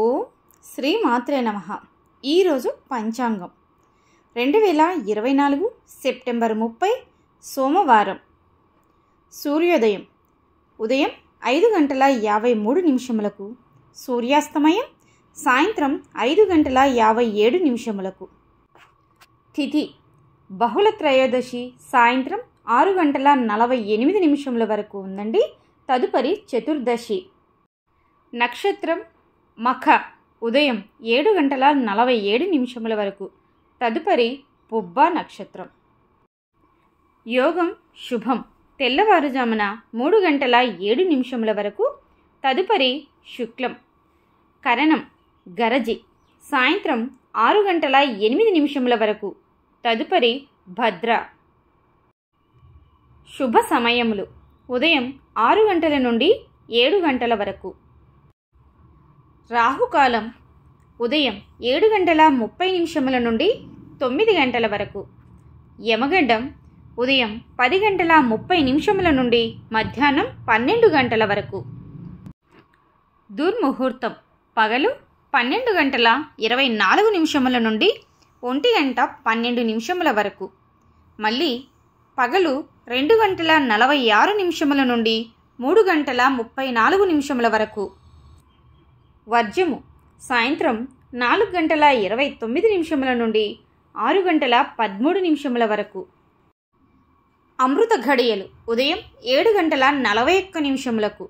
ఓ శ్రీ మాత్రే నమ ఈరోజు పంచాంగం రెండు వేల ఇరవై నాలుగు సెప్టెంబర్ ముప్పై సోమవారం సూర్యోదయం ఉదయం ఐదు గంటల యాభై మూడు నిమిషములకు సూర్యాస్తమయం సాయంత్రం ఐదు గంటల యాభై ఏడు నిమిషములకు తిథి బహుళ త్రయోదశి సాయంత్రం ఆరు గంటల నలభై ఎనిమిది నిమిషముల వరకు ఉందండి తదుపరి చతుర్దశి నక్షత్రం మఖ ఉదయం ఏడు గంటల నలభై ఏడు నిమిషముల వరకు తదుపరి పుబ్బా నక్షత్రం యోగం శుభం తెల్లవారుజామున మూడు గంటల ఏడు నిమిషముల వరకు తదుపరి శుక్లం కరణం గరజి సాయంత్రం ఆరు గంటల ఎనిమిది నిమిషముల వరకు తదుపరి భద్ర శుభ సమయములు ఉదయం ఆరు గంటల నుండి ఏడు గంటల వరకు రాహుకాలం ఉదయం ఏడు గంటల ముప్పై నిమిషముల నుండి తొమ్మిది గంటల వరకు యమగండం ఉదయం పది గంటల ముప్పై నిమిషముల నుండి మధ్యాహ్నం పన్నెండు గంటల వరకు దుర్ముహూర్తం పగలు పన్నెండు గంటల ఇరవై నాలుగు నిమిషముల నుండి ఒంటి గంట పన్నెండు నిమిషముల వరకు మళ్ళీ పగలు రెండు గంటల నలభై ఆరు నిమిషముల నుండి మూడు గంటల ముప్పై నాలుగు నిమిషముల వరకు వర్జము సాయంత్రం నాలుగు గంటల ఇరవై తొమ్మిది నిమిషముల నుండి ఆరు గంటల పదమూడు నిమిషముల వరకు అమృత ఘడియలు ఉదయం ఏడు గంటల నలభై ఒక్క నిమిషములకు